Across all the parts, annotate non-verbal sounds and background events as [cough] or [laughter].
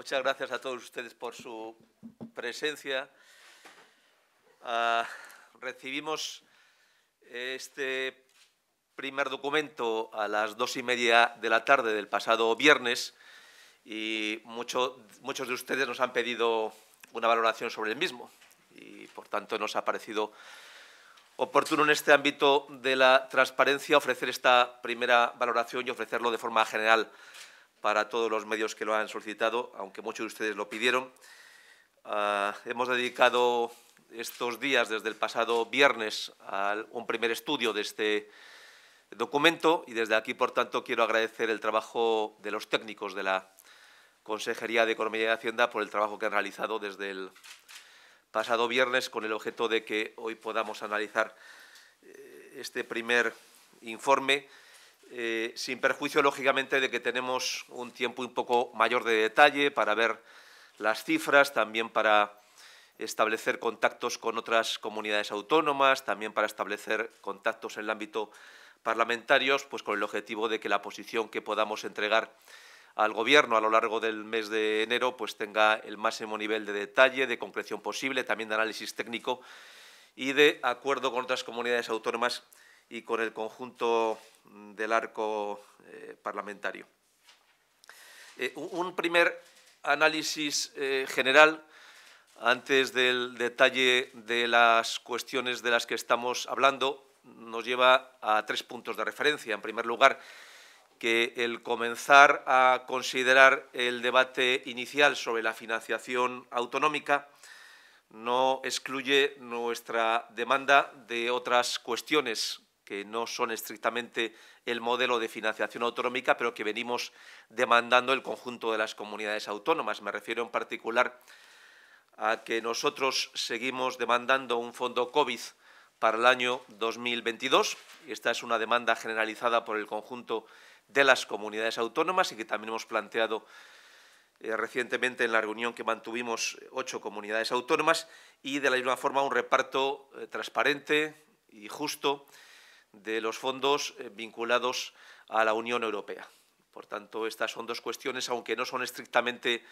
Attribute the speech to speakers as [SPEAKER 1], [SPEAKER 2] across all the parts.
[SPEAKER 1] Muchas gracias a todos ustedes por su presencia. Ah, recibimos este primer documento a las dos y media de la tarde del pasado viernes y muchos de ustedes nos han pedido una valoración sobre el mismo y, por tanto, nos ha parecido oportuno en este ámbito de la transparencia ofrecer esta primera valoración y ofrecerlo de forma general para todos los medios que lo han solicitado, aunque muchos de ustedes lo pidieron. Ah, hemos dedicado estos días, desde el pasado viernes, a un primer estudio de este documento y desde aquí, por tanto, quiero agradecer el trabajo de los técnicos de la Consejería de Economía y Hacienda por el trabajo que han realizado desde el pasado viernes con el objeto de que hoy podamos analizar eh, este primer informe eh, sin perjuicio, lógicamente, de que tenemos un tiempo un poco mayor de detalle para ver las cifras, también para establecer contactos con otras comunidades autónomas, también para establecer contactos en el ámbito parlamentario, pues con el objetivo de que la posición que podamos entregar al Gobierno a lo largo del mes de enero pues tenga el máximo nivel de detalle, de concreción posible, también de análisis técnico y de acuerdo con otras comunidades autónomas y con el conjunto mm, del arco eh, parlamentario. Eh, un primer análisis eh, general antes del detalle de las cuestiones de las que estamos hablando nos lleva a tres puntos de referencia. En primer lugar, que el comenzar a considerar el debate inicial sobre la financiación autonómica no excluye nuestra demanda de otras cuestiones que no son estrictamente el modelo de financiación autonómica, pero que venimos demandando el conjunto de las comunidades autónomas. Me refiero en particular a que nosotros seguimos demandando un fondo COVID para el año 2022. Esta es una demanda generalizada por el conjunto de las comunidades autónomas y que también hemos planteado eh, recientemente en la reunión que mantuvimos ocho comunidades autónomas y de la misma forma un reparto eh, transparente y justo de los fondos eh, vinculados a la Unión Europea. Por tanto, estas son dos cuestiones, aunque no son estrictamente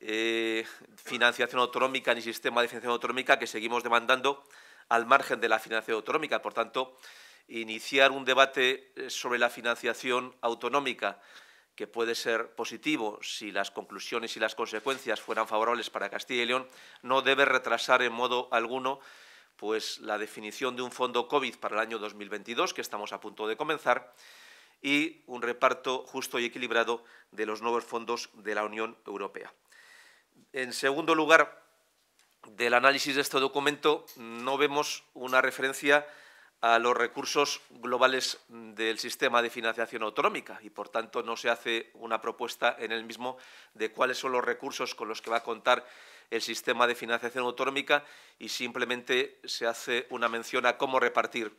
[SPEAKER 1] eh, financiación autonómica ni sistema de financiación autonómica, que seguimos demandando al margen de la financiación autonómica. Por tanto, iniciar un debate eh, sobre la financiación autonómica que puede ser positivo si las conclusiones y las consecuencias fueran favorables para Castilla y León, no debe retrasar en modo alguno pues la definición de un fondo COVID para el año 2022, que estamos a punto de comenzar, y un reparto justo y equilibrado de los nuevos fondos de la Unión Europea. En segundo lugar, del análisis de este documento no vemos una referencia a los recursos globales del sistema de financiación autonómica y, por tanto, no se hace una propuesta en el mismo de cuáles son los recursos con los que va a contar el sistema de financiación autonómica y simplemente se hace una mención a cómo repartir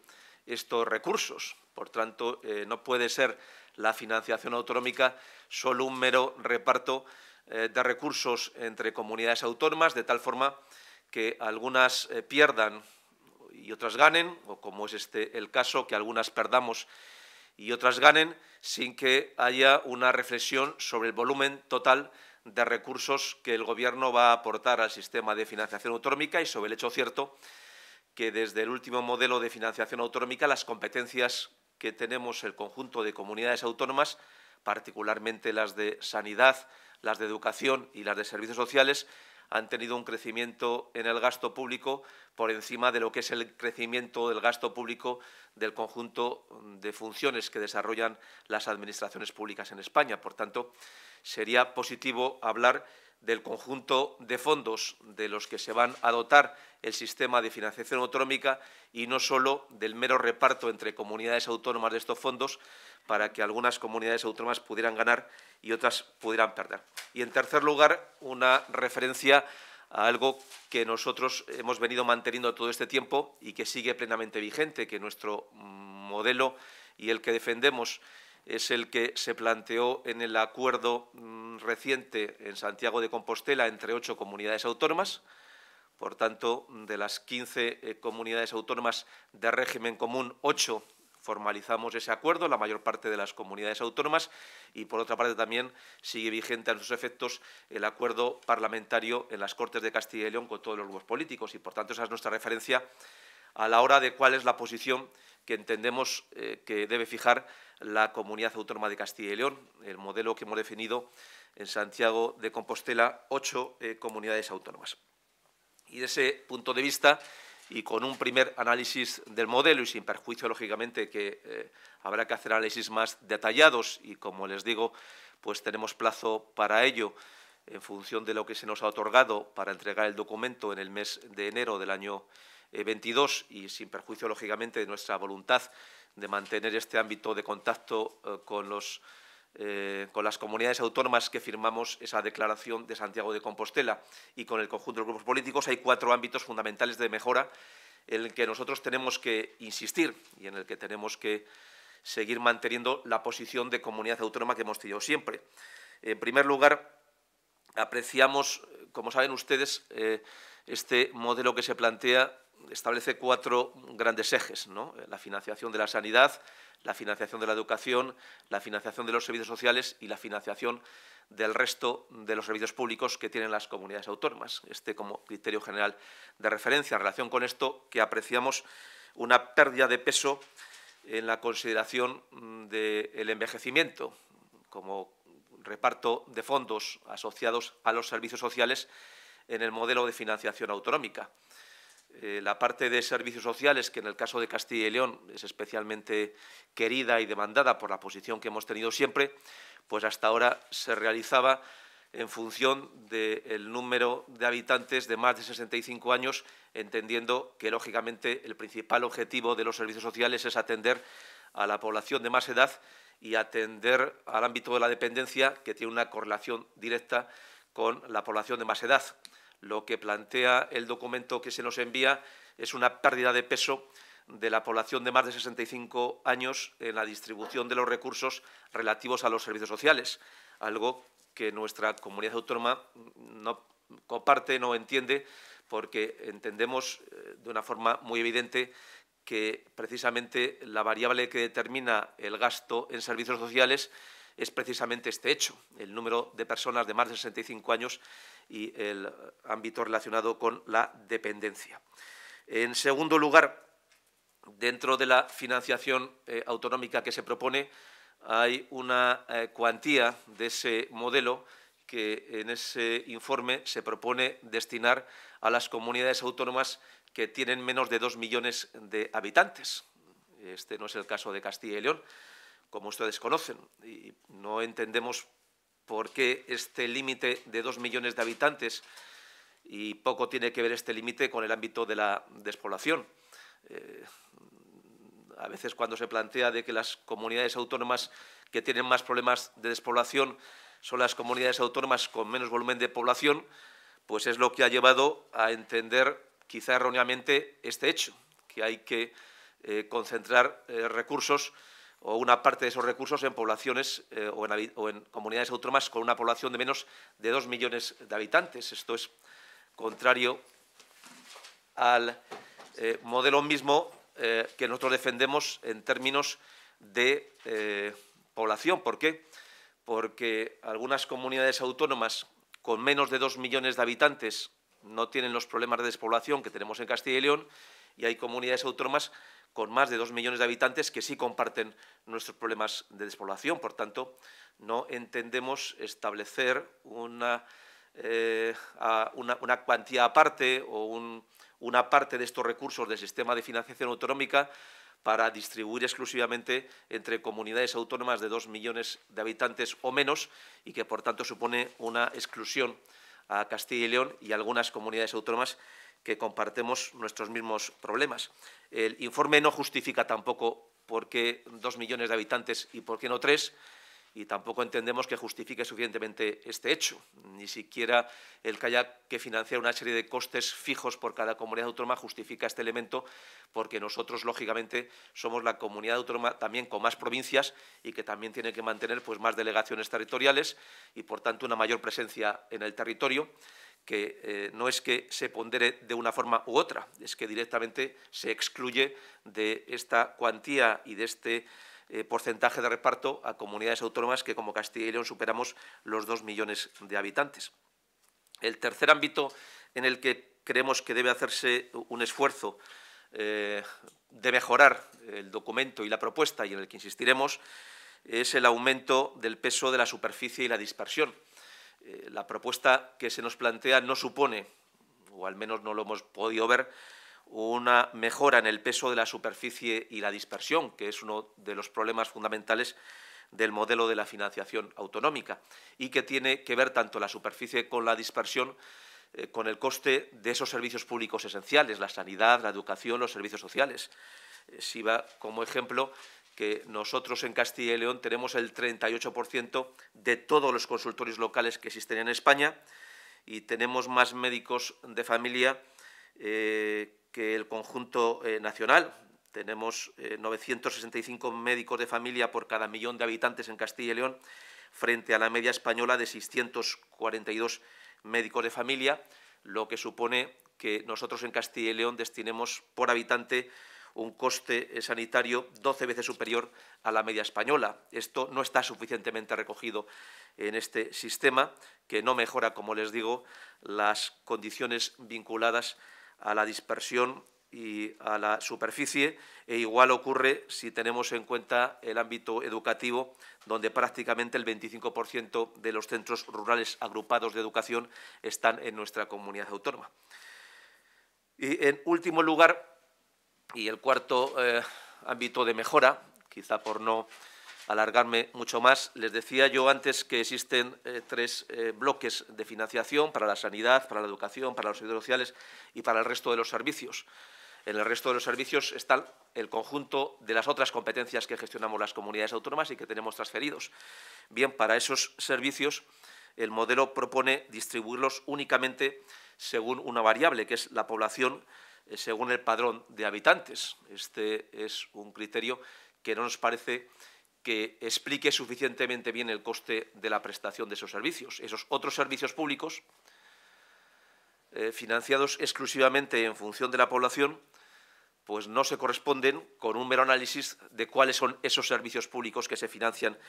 [SPEAKER 1] estos recursos. Por tanto, eh, no puede ser la financiación autonómica solo un mero reparto eh, de recursos entre comunidades autónomas, de tal forma que algunas eh, pierdan y otras ganen, o como es este el caso, que algunas perdamos y otras ganen, sin que haya una reflexión sobre el volumen total de recursos que el Gobierno va a aportar al sistema de financiación autonómica y sobre el hecho cierto que desde el último modelo de financiación autonómica las competencias que tenemos el conjunto de comunidades autónomas, particularmente las de sanidad, las de educación y las de servicios sociales, han tenido un crecimiento en el gasto público por encima de lo que es el crecimiento del gasto público del conjunto de funciones que desarrollan las administraciones públicas en España. Por tanto, sería positivo hablar del conjunto de fondos de los que se van a dotar el sistema de financiación autonómica y no solo del mero reparto entre comunidades autónomas de estos fondos, para que algunas comunidades autónomas pudieran ganar y otras pudieran perder. Y en tercer lugar, una referencia a algo que nosotros hemos venido manteniendo todo este tiempo y que sigue plenamente vigente, que nuestro modelo y el que defendemos es el que se planteó en el acuerdo mm, reciente en Santiago de Compostela entre ocho comunidades autónomas. Por tanto, de las quince eh, comunidades autónomas de régimen común, ocho formalizamos ese acuerdo, la mayor parte de las comunidades autónomas, y por otra parte también sigue vigente en sus efectos el acuerdo parlamentario en las Cortes de Castilla y León con todos los grupos políticos, y por tanto esa es nuestra referencia a la hora de cuál es la posición que entendemos eh, que debe fijar la Comunidad Autónoma de Castilla y León, el modelo que hemos definido en Santiago de Compostela, ocho eh, comunidades autónomas. Y de ese punto de vista, y con un primer análisis del modelo y sin perjuicio, lógicamente, que eh, habrá que hacer análisis más detallados y, como les digo, pues tenemos plazo para ello en función de lo que se nos ha otorgado para entregar el documento en el mes de enero del año 22 eh, y sin perjuicio, lógicamente, de nuestra voluntad de mantener este ámbito de contacto eh, con los eh, con las comunidades autónomas que firmamos esa declaración de Santiago de Compostela y con el conjunto de grupos políticos, hay cuatro ámbitos fundamentales de mejora en el que nosotros tenemos que insistir y en el que tenemos que seguir manteniendo la posición de comunidad autónoma que hemos tenido siempre. En primer lugar, apreciamos, como saben ustedes, eh, este modelo que se plantea establece cuatro grandes ejes, la financiación de la sanidad, la financiación de la educación, la financiación de los servicios sociales y la financiación del resto de los servicios públicos que tienen las comunidades autónomas. Este como criterio general de referencia. En relación con esto, que apreciamos una pérdida de peso en la consideración mm, del envejecimiento como reparto de fondos asociados a los servicios sociales en el modelo de financiación autonómica. Eh, la parte de servicios sociales, que en el caso de Castilla y León es especialmente querida y demandada por la posición que hemos tenido siempre, pues hasta ahora se realizaba en función del número de habitantes de más de 65 años, entendiendo que, lógicamente, el principal objetivo de los servicios sociales es atender a la población de más edad y atender al ámbito de la dependencia, que tiene una correlación directa con la población de más edad lo que plantea el documento que se nos envía es una pérdida de peso de la población de más de 65 años en la distribución de los recursos relativos a los servicios sociales, algo que nuestra comunidad autónoma no comparte, no entiende, porque entendemos eh, de una forma muy evidente que precisamente la variable que determina el gasto en servicios sociales es precisamente este hecho, el número de personas de más de 65 años y el ámbito relacionado con la dependencia. En segundo lugar, dentro de la financiación eh, autonómica que se propone, hay una eh, cuantía de ese modelo que en ese informe se propone destinar a las comunidades autónomas que tienen menos de dos millones de habitantes. Este no es el caso de Castilla y León, como ustedes conocen, y no entendemos por qué este límite de dos millones de habitantes y poco tiene que ver este límite con el ámbito de la despoblación. Eh, a veces cuando se plantea de que las comunidades autónomas que tienen más problemas de despoblación son las comunidades autónomas con menos volumen de población, pues es lo que ha llevado a entender quizá erróneamente este hecho, que hay que eh, concentrar eh, recursos o una parte de esos recursos en poblaciones eh, o, en, comunidades autónomas con una población de menos de dos millones de habitantes. Esto es contrario al eh, modelo mismo eh, que nosotros defendemos en términos de población. ¿Por qué? Porque algunas comunidades autónomas con menos de dos millones de habitantes no tienen los problemas de despoblación que tenemos en Castilla y León y hay comunidades autónomas con más de dos millones de habitantes que sí comparten nuestros problemas de despoblación. Por tanto, no entendemos establecer una, eh, una, cuantía aparte o una parte de estos recursos del sistema de financiación autonómica para distribuir exclusivamente entre comunidades autónomas de dos millones de habitantes o menos y que, por tanto, supone una exclusión a Castilla y León y algunas comunidades autónomas que compartemos nuestros mismos problemas. El informe no justifica tampoco por qué dos millones de habitantes y por qué no tres, y tampoco entendemos que justifique suficientemente este hecho. Ni siquiera el que haya que financiar una serie de costes fijos por cada comunidad autónoma justifica este elemento, porque nosotros, lógicamente, somos la comunidad autónoma también con más provincias y que también tiene que mantener pues, más delegaciones territoriales y, por tanto, una mayor presencia en el territorio que eh, no es que se pondere de una forma u otra, es que directamente se excluye de esta cuantía y de este eh, porcentaje de reparto a comunidades autónomas que, como Castilla y León, superamos los dos millones de habitantes. El tercer ámbito en el que creemos que debe hacerse un esfuerzo eh, de mejorar el documento y la propuesta y en el que insistiremos es el aumento del peso de la superficie y la dispersión. Eh, la propuesta que se nos plantea no supone, o al menos no lo hemos podido ver, una mejora en el peso de la superficie y la dispersión, que es uno de los problemas fundamentales del modelo de la financiación autonómica y que tiene que ver tanto la superficie con la dispersión eh, con el coste de esos servicios públicos esenciales, la sanidad, la educación, los servicios sociales. Eh, si va como ejemplo que nosotros en Castilla y León tenemos el 38% de todos los consultorios locales que existen en España y tenemos más médicos de familia eh, que el conjunto eh, nacional. Tenemos 965 eh, médicos de familia por cada millón de habitantes en Castilla y León, frente a la media española de 642 médicos de familia, lo que supone que nosotros en Castilla y León destinemos por habitante un coste eh, sanitario 12 veces superior a la media española. Esto no está suficientemente recogido en este sistema, que no mejora, como les digo, las condiciones vinculadas a la dispersión y a la superficie, e igual ocurre si tenemos en cuenta el ámbito educativo, donde prácticamente el 25% de los centros rurales agrupados de educación están en nuestra comunidad autónoma. Y en último lugar, y el cuarto eh, ámbito de mejora, quizá por no alargarme mucho más. Les decía yo antes que existen eh, tres eh, bloques de financiación para la sanidad, para la educación, para los servicios sociales y para el resto de los servicios. En el resto de los servicios está el conjunto de las otras competencias que gestionamos las comunidades autónomas y que tenemos transferidos. Bien, para esos servicios el modelo propone distribuirlos únicamente según una variable, que es la población eh, según el padrón de habitantes. Este es un criterio que no nos parece que explique suficientemente bien el coste de la prestación de esos servicios. Esos otros servicios públicos, eh, financiados exclusivamente en función de la población, pues no se corresponden con un mero análisis de cuáles son esos servicios públicos que se financian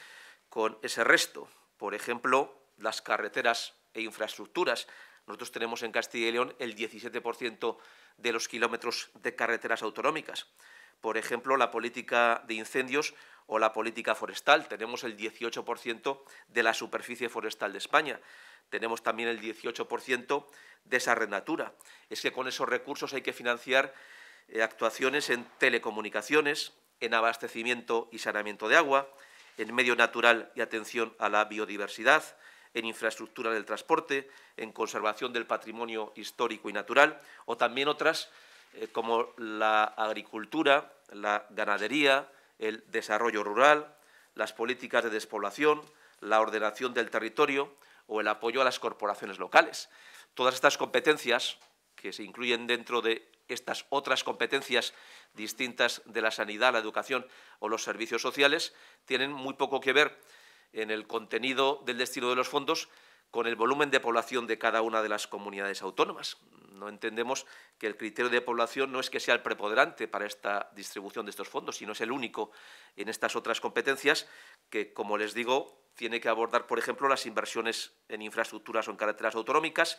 [SPEAKER 1] con ese resto. Por ejemplo, las carreteras e infraestructuras. Nosotros tenemos en Castilla y León el 17% de los kilómetros de carreteras autonómicas por ejemplo, la política de incendios o la política forestal. Tenemos el 18% de la superficie forestal de España. Tenemos también el 18% de esa natura. Es que con esos recursos hay que financiar eh, actuaciones en telecomunicaciones, en abastecimiento y saneamiento de agua, en medio natural y atención a la biodiversidad, en infraestructura del transporte, en conservación del patrimonio histórico y natural, o también otras eh, como la agricultura, la ganadería, el desarrollo rural, las políticas de despoblación, la ordenación del territorio o el apoyo a las corporaciones locales. Todas estas competencias, que se incluyen dentro de estas otras competencias distintas de la sanidad, la educación o los servicios sociales, tienen muy poco que ver en el contenido del destino de los fondos, con el volumen de población de cada una de las comunidades autónomas. No entendemos que el criterio de población no es que sea el preponderante para esta distribución de estos fondos, sino es el único en estas otras competencias que, como les digo, tiene que abordar, por ejemplo, las inversiones en infraestructuras o en carreteras autonómicas,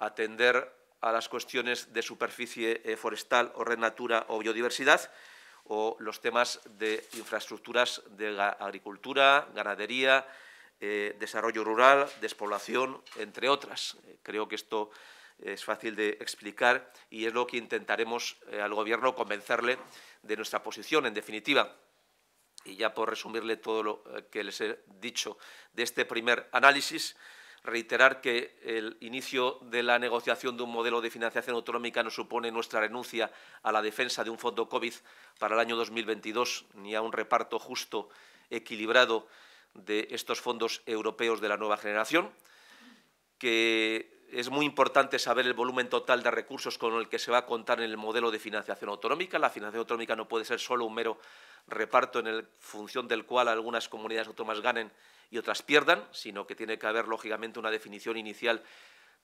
[SPEAKER 1] atender a las cuestiones de superficie eh, forestal o red natura o biodiversidad, o los temas de infraestructuras de agricultura, ganadería, eh, desarrollo rural, despoblación, entre otras. Eh, creo que esto es fácil de explicar y es lo que intentaremos eh, al Gobierno convencerle de nuestra posición, en definitiva. Y ya por resumirle todo lo que les he dicho de este primer análisis, reiterar que el inicio de la negociación de un modelo de financiación autonómica no supone nuestra renuncia a la defensa de un fondo COVID para el año 2022 ni a un reparto justo, equilibrado de estos fondos europeos de la nueva generación, que es muy importante saber el volumen total de recursos con el que se va a contar en el modelo de financiación autonómica. La financiación autonómica no puede ser solo un mero reparto en función del cual algunas comunidades autónomas ganen y otras pierdan, sino que tiene que haber, lógicamente, una definición inicial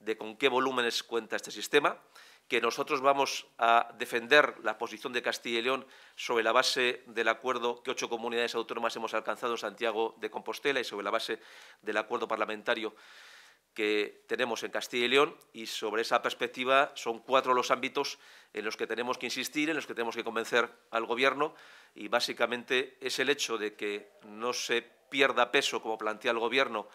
[SPEAKER 1] de con qué volúmenes cuenta este sistema, que nosotros vamos a defender la posición de Castilla y León sobre la base del acuerdo que ocho comunidades autónomas hemos alcanzado en Santiago de Compostela y sobre la base del acuerdo parlamentario que tenemos en Castilla y León y sobre esa perspectiva son cuatro los ámbitos en los que tenemos que insistir, en los que tenemos que convencer al Gobierno y básicamente es el hecho de que no se pierda peso, como plantea el Gobierno,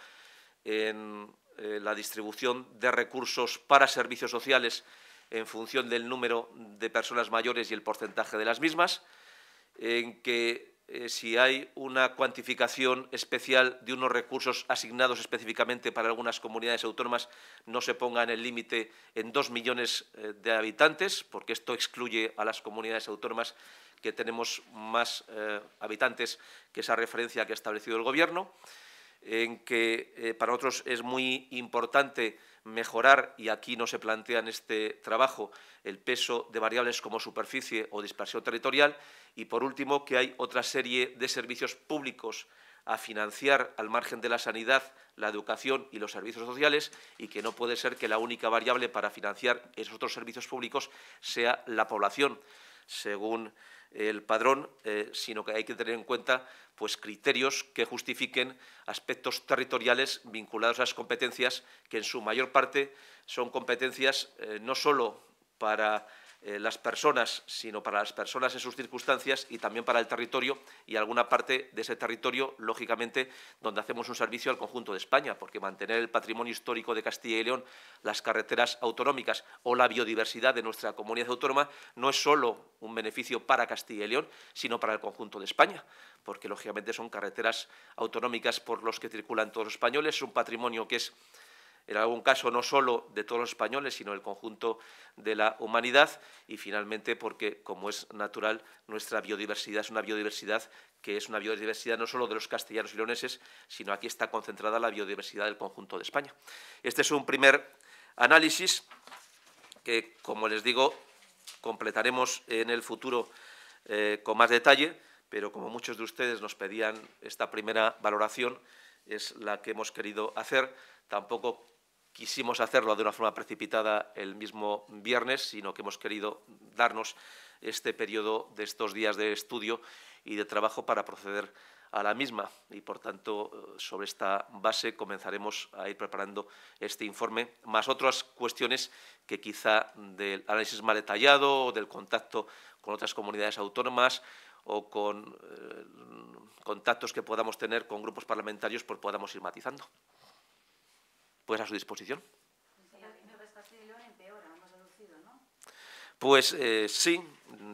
[SPEAKER 1] en eh, la distribución de recursos para servicios sociales en función del número de personas mayores y el porcentaje de las mismas, en que eh, si hay una cuantificación especial de unos recursos asignados específicamente para algunas comunidades autónomas, no se ponga en el límite en dos millones eh, de habitantes, porque esto excluye a las comunidades autónomas que tenemos más habitantes que esa referencia que ha establecido el Gobierno en que eh, para otros es muy importante mejorar, y aquí no se plantea en este trabajo, el peso de variables como superficie o dispersión territorial, y por último que hay otra serie de servicios públicos a financiar al margen de la sanidad, la educación y los servicios sociales y que no puede ser que la única variable para financiar esos otros servicios públicos sea la población, según el padrón, eh, sino que hay que tener en cuenta pues, criterios que justifiquen aspectos territoriales vinculados a las competencias, que en su mayor parte son competencias eh, no solo para eh, las personas, sino para las personas en sus circunstancias y también para el territorio y alguna parte de ese territorio, lógicamente, donde hacemos un servicio al conjunto de España, porque mantener el patrimonio histórico de Castilla y León, las carreteras autonómicas o la biodiversidad de nuestra comunidad autónoma no es solo un beneficio para Castilla y León, sino para el conjunto de España, porque lógicamente son carreteras autonómicas por los que circulan todos los españoles, es un patrimonio que es en algún caso no solo de todos los españoles, sino del conjunto de la humanidad, y finalmente porque, como es natural, nuestra biodiversidad es una biodiversidad que es una biodiversidad no solo de los castellanos y leoneses, sino aquí está concentrada la biodiversidad del conjunto de España. Este es un primer análisis que, como les digo, completaremos en el futuro eh, con más detalle, pero como muchos de ustedes nos pedían esta primera valoración, es la que hemos querido hacer. Tampoco quisimos hacerlo de una forma precipitada el mismo viernes, sino que hemos querido darnos este periodo de estos días de estudio y de trabajo para proceder a la misma y, por tanto, sobre esta base comenzaremos a ir preparando este informe, más otras cuestiones que quizá del análisis más detallado, del contacto con otras comunidades autónomas o con eh, contactos que podamos tener con grupos parlamentarios, pues podamos ir matizando pues a su disposición. Pues eh, sí,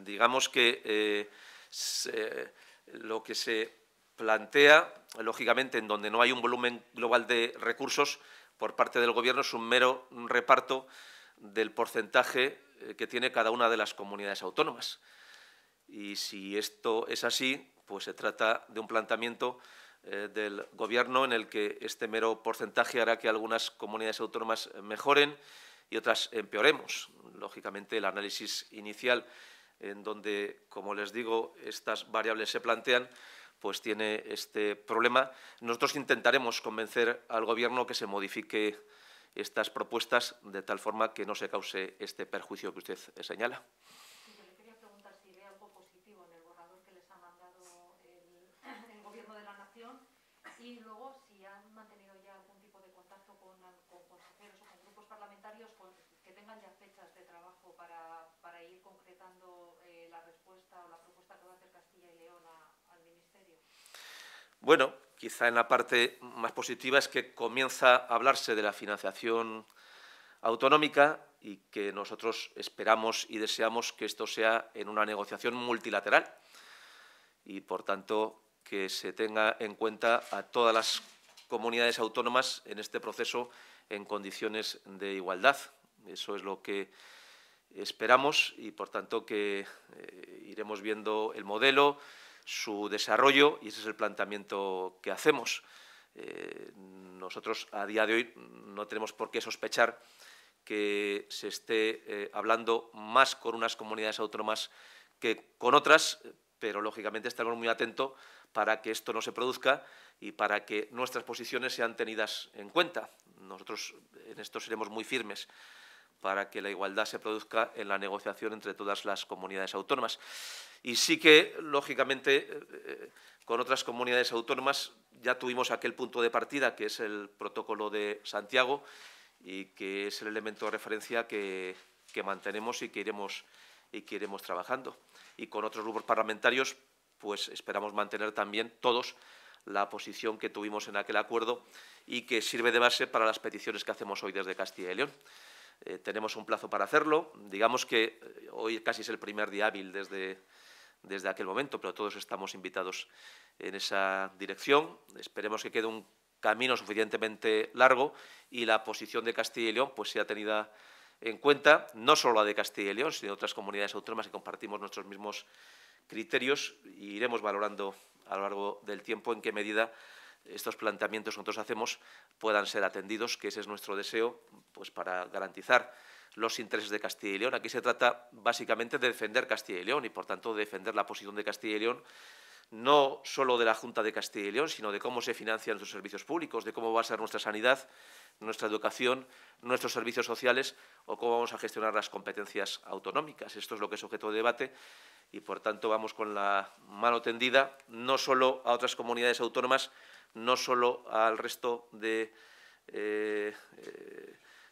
[SPEAKER 1] digamos que eh, lo que se plantea, lógicamente, en donde no hay un volumen global de recursos por parte del Gobierno, es un mero reparto del porcentaje eh, que tiene cada una de las comunidades autónomas. Y si esto es así, pues se trata de un planteamiento eh, del Gobierno en el que este mero porcentaje hará que algunas comunidades autónomas mejoren y otras empeoremos. Lógicamente, el análisis inicial, en donde, como les digo, estas variables se plantean, pues tiene este problema. Nosotros intentaremos convencer al Gobierno que se modifique estas propuestas de tal forma que no se cause este perjuicio que usted señala. Bueno, quizá en la parte más positiva es que comienza a hablarse de la financiación autonómica y que nosotros esperamos y deseamos que esto sea en una negociación multilateral y, por tanto, que se tenga en cuenta a todas las comunidades autónomas en este proceso en condiciones de igualdad. Eso es lo que esperamos y, por tanto, que eh, iremos viendo el modelo, su desarrollo y ese es el planteamiento que hacemos. Eh, nosotros a día de hoy no tenemos por qué sospechar que se esté eh, hablando más con unas comunidades autónomas que con otras, pero lógicamente estamos muy atentos para que esto no se produzca y para que nuestras posiciones sean tenidas en cuenta. Nosotros en esto seremos muy firmes para que la igualdad se produzca en la negociación entre todas las comunidades autónomas. Y sí que, lógicamente, eh, eh, con otras comunidades autónomas ya tuvimos aquel punto de partida, que es el protocolo de Santiago, y que es el elemento de referencia que, que mantenemos y que, iremos, y queremos trabajando. Y con otros grupos parlamentarios, pues esperamos mantener también todos la posición que tuvimos en aquel acuerdo y que sirve de base para las peticiones que hacemos hoy desde Castilla y León. Eh, tenemos un plazo para hacerlo. Digamos que hoy casi es el primer día hábil desde, desde aquel momento, pero todos estamos invitados en esa dirección. Esperemos que quede un camino suficientemente largo y la posición de Castilla y León pues, sea tenida en cuenta, no solo la de Castilla y León, sino de otras comunidades autónomas que compartimos nuestros mismos criterios e iremos valorando a lo largo del tiempo en qué medida estos planteamientos que nosotros hacemos puedan ser atendidos, que ese es nuestro deseo pues, para garantizar los intereses de Castilla y León. Aquí se trata básicamente de defender Castilla y León y, por tanto, de defender la posición de Castilla y León no solo de la Junta de Castilla y León, sino de cómo se financian nuestros servicios públicos, de cómo va a ser nuestra sanidad, nuestra educación, nuestros servicios sociales o cómo vamos a gestionar las competencias autonómicas. Esto es lo que es objeto de debate y, por tanto, vamos con la mano tendida no solo a otras comunidades autónomas, no solo al resto de eh, eh,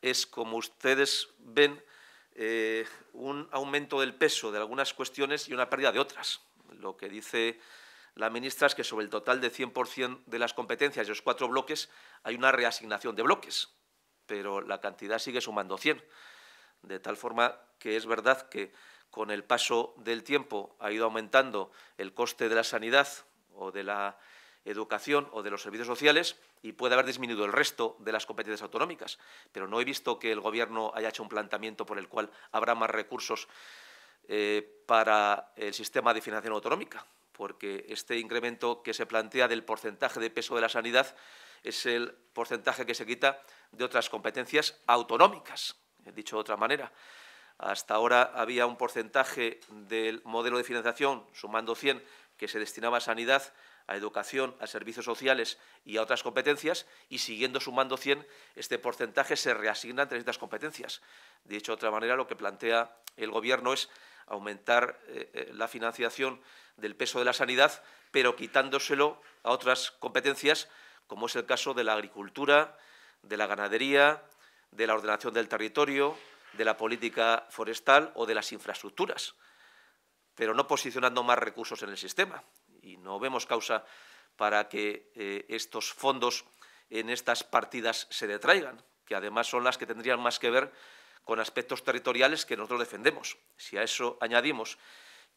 [SPEAKER 1] es, como ustedes ven, eh, un aumento del peso de algunas cuestiones y una pérdida de otras. Lo que dice la ministra es que sobre el total de 100% de las competencias de los cuatro bloques hay una reasignación de bloques, pero la cantidad sigue sumando 100. De tal forma que es verdad que con el paso del tiempo ha ido aumentando el coste de la sanidad o de la educación o de los servicios sociales y puede haber disminuido el resto de las competencias autonómicas. Pero no he visto que el Gobierno haya hecho un planteamiento por el cual habrá más recursos eh, para el sistema de financiación autonómica, porque este incremento que se plantea del porcentaje de peso de la sanidad es el porcentaje que se quita de otras competencias autonómicas, he dicho de otra manera. Hasta ahora había un porcentaje del modelo de financiación, sumando 100, que se destinaba a sanidad a educación, a servicios sociales y a otras competencias, y siguiendo sumando 100, este porcentaje se reasigna entre estas competencias. De hecho, de otra manera, lo que plantea el Gobierno es aumentar eh, eh, la financiación del peso de la sanidad, pero quitándoselo a otras competencias, como es el caso de la agricultura, de la ganadería, de la ordenación del territorio, de la política forestal o de las infraestructuras, pero no posicionando más recursos en el sistema y no vemos causa para que eh, estos fondos en estas partidas se detraigan, que además son las que tendrían más que ver con aspectos territoriales que nosotros defendemos. Si a eso añadimos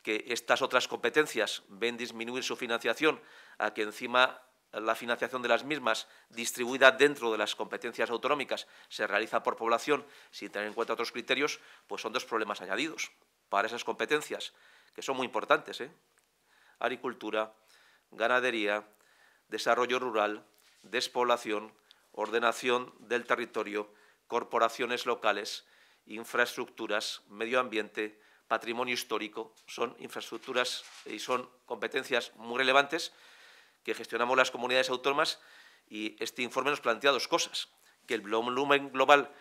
[SPEAKER 1] que estas otras competencias ven disminuir su financiación, a que encima la financiación de las mismas distribuida dentro de las competencias autonómicas se realiza por población sin tener en cuenta otros criterios, pues son dos problemas añadidos para esas competencias, que son muy importantes, ¿eh? agricultura, ganadería, desarrollo rural, despoblación, ordenación del territorio, corporaciones locales, infraestructuras, medio ambiente, patrimonio histórico. Son infraestructuras y son competencias muy relevantes que gestionamos las comunidades autónomas y este informe nos plantea dos cosas. Que el volumen global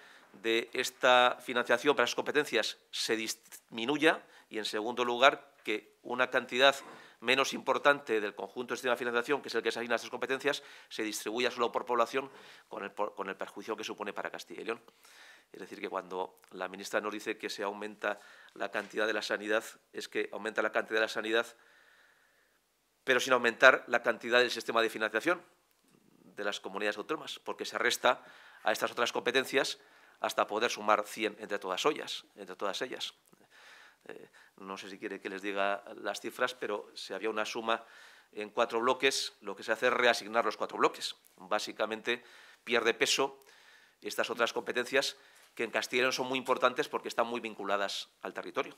[SPEAKER 1] de esta financiación para las competencias se disminuya y, en segundo lugar, que una cantidad menos importante del conjunto del sistema de financiación, que es el que se asigna a estas competencias, se distribuye solo por población con el, perjuicio que supone para Castilla y León. Es decir, que cuando la ministra nos dice que se aumenta la cantidad de la sanidad, es que aumenta la cantidad de la sanidad, pero sin aumentar la cantidad del sistema de financiación de las comunidades autónomas, porque se resta a estas otras competencias hasta poder sumar 100 entre todas, entre todas ellas. Eh, no sé si quiere que les diga las cifras, pero si había una suma en cuatro bloques, lo que se hace es reasignar los cuatro bloques. Básicamente pierde peso estas otras competencias que en castellano son muy importantes porque están muy vinculadas al territorio.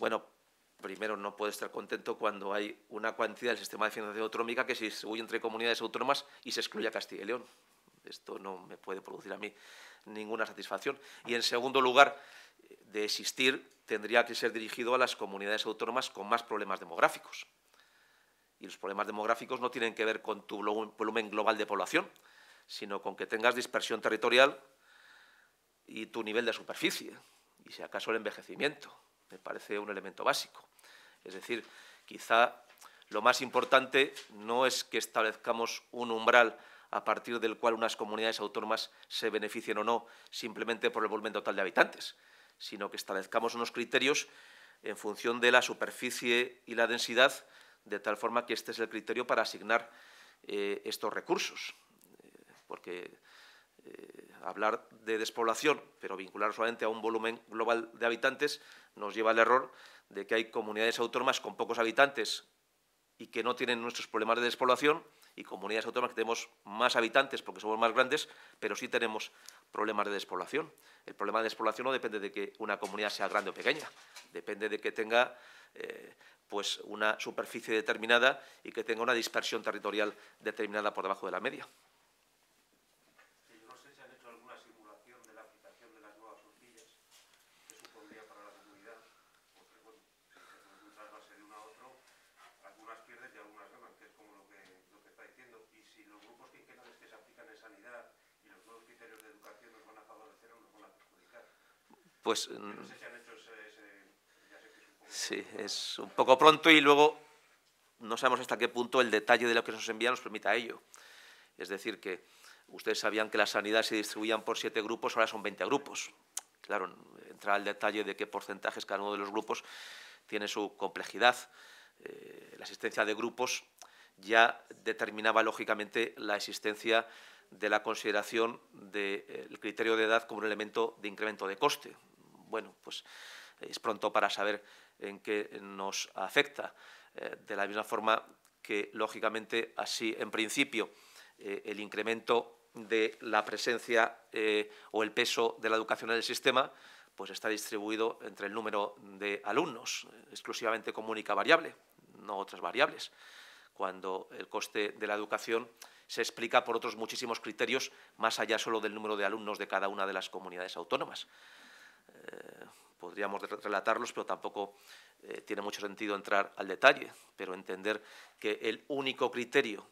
[SPEAKER 1] Bueno, primero no puedo estar contento cuando hay una cuantía del sistema de financiación autonómica que se distribuye entre comunidades autónomas y se excluye a Castilla y León. Esto no me puede producir a mí ninguna satisfacción. Y en segundo lugar, de existir, tendría que ser dirigido a las comunidades autónomas con más problemas demográficos. Y los problemas demográficos no tienen que ver con tu volumen global de población, sino con que tengas dispersión territorial y tu nivel de superficie, y si acaso el envejecimiento, me parece un elemento básico. Es decir, quizá lo más importante no es que establezcamos un umbral a partir del cual unas comunidades autónomas se beneficien o no simplemente por el volumen total de habitantes, sino que establezcamos unos criterios en función de la superficie y la densidad, de tal forma que este es el criterio para asignar eh, estos recursos. Eh, porque eh, hablar de despoblación, pero vincular solamente a un volumen global de habitantes, nos lleva al error de que hay comunidades autónomas con pocos habitantes y que no tienen nuestros problemas de despoblación y comunidades autónomas que tenemos más habitantes porque somos más grandes, pero sí tenemos problemas de despoblación. El problema de despoblación no depende de que una comunidad sea grande o pequeña, depende de que tenga eh, pues una superficie determinada y que tenga una dispersión territorial determinada por debajo de la media. pues... Mm, sí, es un poco pronto y luego no sabemos hasta qué punto el detalle de lo que nos envían nos permita ello. Es decir, que ustedes sabían que la sanidad se distribuían por siete grupos, ahora son 20 grupos. Claro, entrar al detalle de qué porcentajes cada uno de los grupos tiene su complejidad. Eh, la existencia de grupos ya determinaba, lógicamente, la existencia de la consideración del criterio de edad como un elemento de incremento de coste bueno, pues es pronto para saber en qué nos afecta. Eh, de la misma forma que, lógicamente, así en principio, eh, el incremento de la presencia eh, o el peso de la educación en el sistema pues está distribuido entre el número de alumnos, exclusivamente como única variable, no otras variables, cuando el coste de la educación se explica por otros muchísimos criterios más allá solo del número de alumnos de cada una de las comunidades autónomas. Eh, podríamos relatarlos, pero tampoco eh, tiene mucho sentido entrar al detalle, pero entender que el único criterio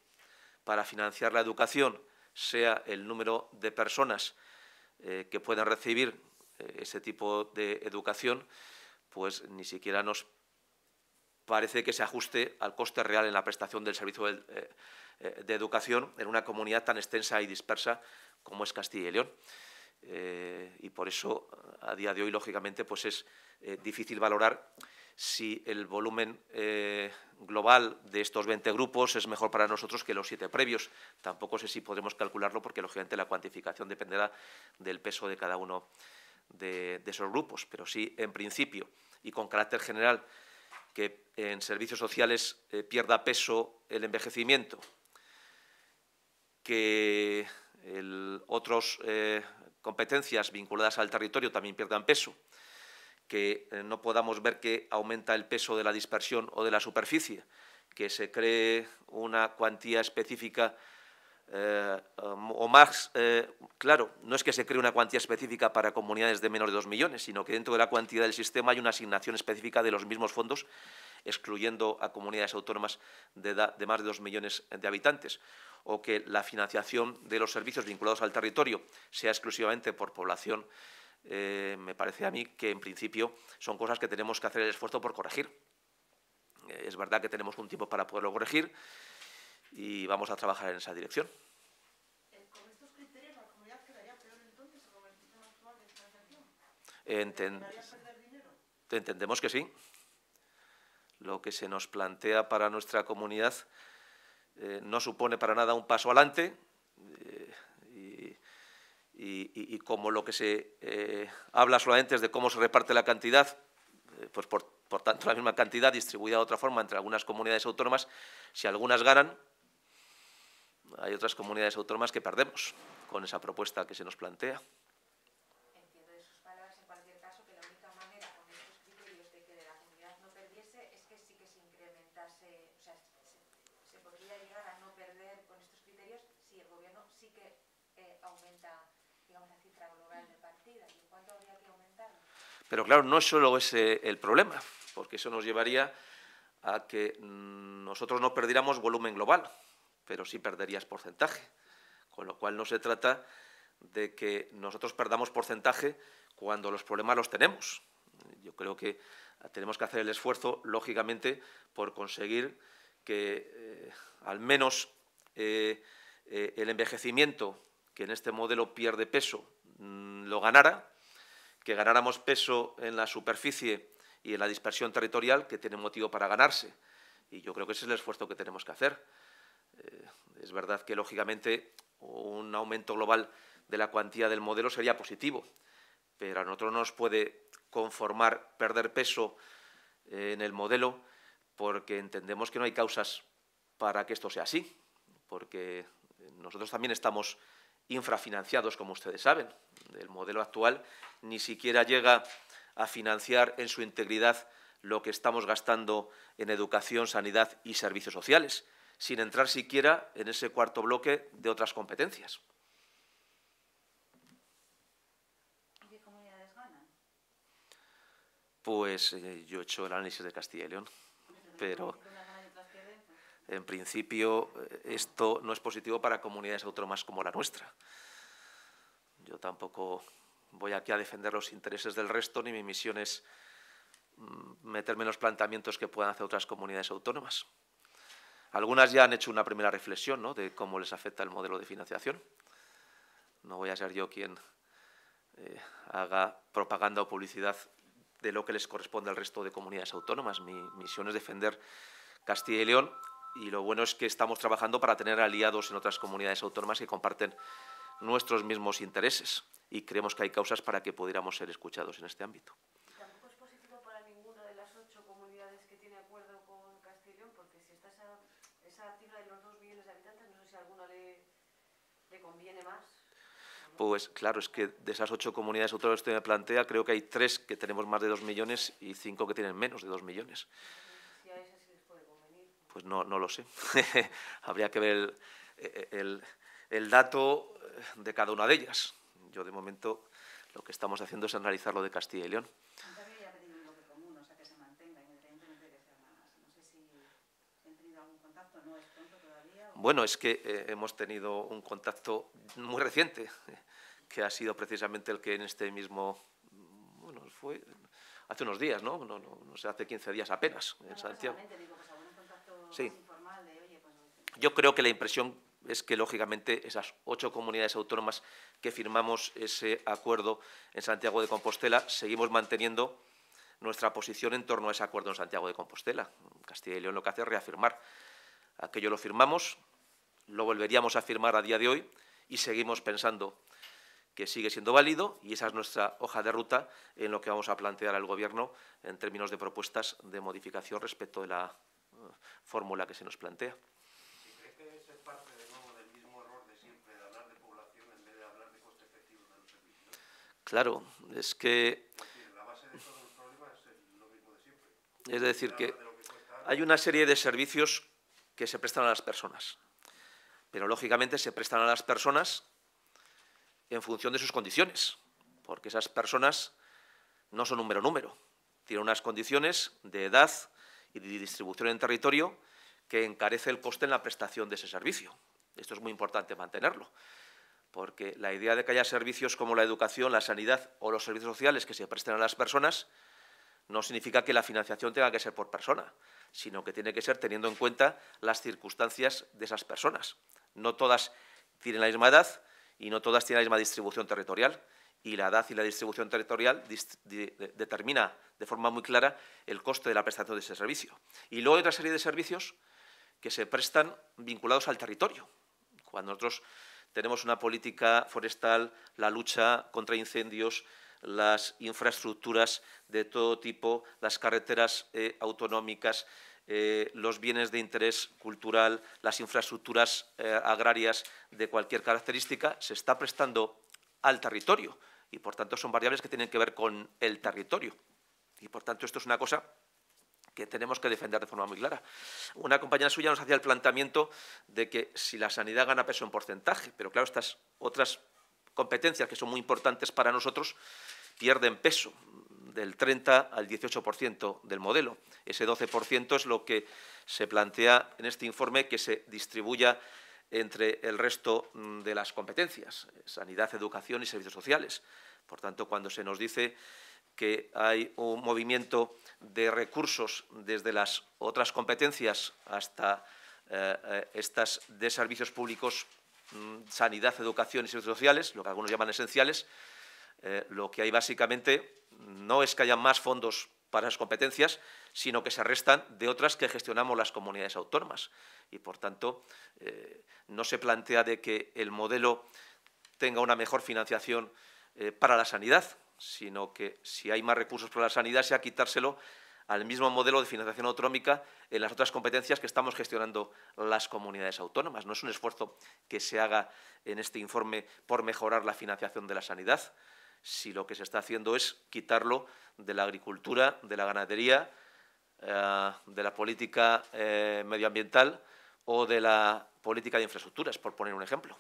[SPEAKER 1] para financiar la educación sea el número de personas eh, que puedan recibir ese tipo de educación, pues ni siquiera nos parece que se ajuste al coste real en la prestación del servicio de educación en una comunidad tan extensa y dispersa como es Castilla y León. Eh, y por eso, a día de hoy, lógicamente, pues es eh, difícil valorar si el volumen eh, global de estos 20 grupos es mejor para nosotros que los siete previos. Tampoco sé si podremos calcularlo porque, lógicamente, la cuantificación dependerá del peso de cada uno de, esos grupos. Pero sí, en principio y con carácter general, que en servicios sociales pierda peso el envejecimiento, que otros competencias vinculadas al territorio también pierdan peso, que eh, no podamos ver que aumenta el peso de la dispersión o de la superficie, que se cree una cuantía específica eh, um, o más, eh, claro, no es que se cree una cuantía específica para comunidades de menos de dos millones, sino que dentro de la cuantía del sistema hay una asignación específica de los mismos fondos, excluyendo a comunidades autónomas de, más de dos millones de habitantes o que la financiación de los servicios vinculados al territorio sea exclusivamente por población, eh, me parece a mí que en principio son cosas que tenemos que hacer el esfuerzo por corregir. Eh, es verdad que tenemos un tiempo para poderlo corregir y vamos a trabajar en esa dirección. entendemos que sí. Lo que se nos plantea para nuestra comunidad eh, no supone para nada un paso adelante eh, y, como lo que se eh, habla solamente es de cómo se reparte la cantidad, pues por, tanto la misma cantidad distribuida de otra forma entre algunas comunidades autónomas, si algunas ganan, hay otras comunidades autónomas que perdemos con esa propuesta que se nos plantea. Pero claro, no solo es el problema, porque eso nos llevaría a que mm, nosotros no perdiéramos volumen global, pero sí perderías porcentaje. Con lo cual no se trata de que nosotros perdamos porcentaje cuando los problemas los tenemos. Yo creo que tenemos que hacer el esfuerzo, lógicamente, por conseguir que eh, al menos eh, eh, el envejecimiento, que en este modelo pierde peso, mm, lo ganara que ganáramos peso en la superficie y en la dispersión territorial que tiene motivo para ganarse. Y yo creo que ese es el esfuerzo que tenemos que hacer. Eh, es verdad que, lógicamente, un aumento global de la cuantía del modelo sería positivo, pero a nosotros no nos puede conformar perder peso eh, en el modelo porque entendemos que no hay causas para que esto sea así, porque nosotros también estamos infrafinanciados, como ustedes saben. El modelo actual ni siquiera llega a financiar en su integridad lo que estamos gastando en educación, sanidad y servicios sociales, sin entrar siquiera en ese cuarto bloque de otras competencias. ¿Y qué comunidades ganan? Pues eh, yo he hecho el análisis de Castilla y León, pero en principio, eh, esto no es positivo para comunidades autónomas como la nuestra. Yo tampoco voy aquí a defender los intereses del resto, ni mi misión es mm, meterme en los planteamientos que puedan hacer otras comunidades autónomas. Algunas ya han hecho una primera reflexión de cómo les afecta el modelo de financiación. No voy a ser yo quien eh, haga propaganda o publicidad de lo que les corresponde al resto de comunidades autónomas. Mi misión es defender Castilla y León y lo bueno es que estamos trabajando para tener aliados en otras comunidades autónomas que comparten nuestros mismos intereses y creemos que hay causas para que pudiéramos ser escuchados en este ámbito. Tampoco es positivo para ninguna de las ocho comunidades que tiene acuerdo con Castellón, porque si está esa, esa cifra de los dos millones de habitantes, no sé si a alguna le, le conviene más. Pues claro, es que de esas ocho comunidades autónomas que usted me plantea, creo que hay tres que tenemos más de dos millones y cinco que tienen menos de dos millones. Pues no, no lo sé. [laughs] Habría que ver eh, eh, el, dato de cada una de ellas. Yo, de momento, lo que estamos haciendo es analizar lo de Castilla y León. Bueno, es que eh, hemos tenido un contacto muy reciente, que ha sido precisamente el que en este mismo, bueno, fue hace unos días, ¿no? No, no, no sé, hace 15 días apenas, en Santiago sí. Pues, Yo creo que la impresión es que, lógicamente, esas ocho comunidades autónomas que firmamos ese acuerdo en Santiago de Compostela, seguimos manteniendo nuestra posición en torno a ese acuerdo en Santiago de Compostela. Castilla y León lo que hace es reafirmar. Aquello lo firmamos, lo volveríamos a firmar a día de hoy y seguimos pensando que sigue siendo válido y esa es nuestra hoja de ruta en lo que vamos a plantear al Gobierno en términos de propuestas de modificación respecto de la fórmula que se nos plantea. cree que es parte de nuevo del mismo error de siempre, de hablar de población en vez de hablar de coste efectivo Claro, es que... Es decir, la base de todos los problemas es lo mismo de siempre. Es decir, que, hay una serie de servicios que se prestan a las personas, pero lógicamente se prestan a las personas en función de sus condiciones, porque esas personas no son número número, tienen unas condiciones de edad, y de distribución en territorio que encarece el coste en la prestación de ese servicio. Esto es muy importante mantenerlo, porque la idea de que haya servicios como la educación, la sanidad o los servicios sociales que se presten a las personas no significa que la financiación tenga que ser por persona, sino que tiene que ser teniendo en cuenta las circunstancias de esas personas. No todas tienen la misma edad y no todas tienen la misma distribución territorial y la edad y la distribución territorial determina de forma muy clara el coste de la prestación de ese servicio. Y luego hay otra serie de servicios que se prestan vinculados al territorio. Cuando nosotros tenemos una política forestal, la lucha contra incendios, las infraestructuras de todo tipo, las carreteras eh, autonómicas, eh, los bienes de interés cultural, las infraestructuras eh, agrarias de cualquier característica, se está prestando al territorio y por tanto son variables que tienen que ver con el territorio. Y por tanto esto es una cosa que tenemos que defender de forma muy clara. Una compañera suya nos hacía el planteamiento de que si la sanidad gana peso en porcentaje, pero claro, estas otras competencias que son muy importantes para nosotros pierden peso del 30 al 18% del modelo. Ese 12% es lo que se plantea en este informe que se distribuya entre el resto mm, de las competencias, sanidad, educación y servicios sociales. Por tanto, cuando se nos dice que hay un movimiento de recursos desde las otras competencias hasta eh, eh, estas de servicios públicos, mm, sanidad, educación y servicios sociales, lo que algunos llaman esenciales, eh, lo que hay básicamente no es que haya más fondos para esas competencias, sino que se restan de otras que gestionamos las comunidades autónomas. Y, por tanto, eh, no se plantea de que el modelo tenga una mejor financiación eh, para la sanidad, sino que si hay más recursos para la sanidad sea quitárselo al mismo modelo de financiación autonómica en las otras competencias que estamos gestionando las comunidades autónomas. No es un esfuerzo que se haga en este informe por mejorar la financiación de la sanidad, si lo que se está haciendo es quitarlo de la agricultura, de la ganadería, eh, de la política eh, medioambiental o de la política de infraestructuras, por poner un ejemplo.